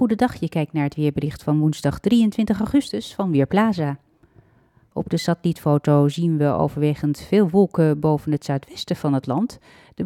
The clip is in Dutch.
Goedendag, je kijkt naar het weerbericht van woensdag 23 augustus van Weerplaza. Op de satellietfoto zien we overwegend veel wolken boven het zuidwesten van het land. De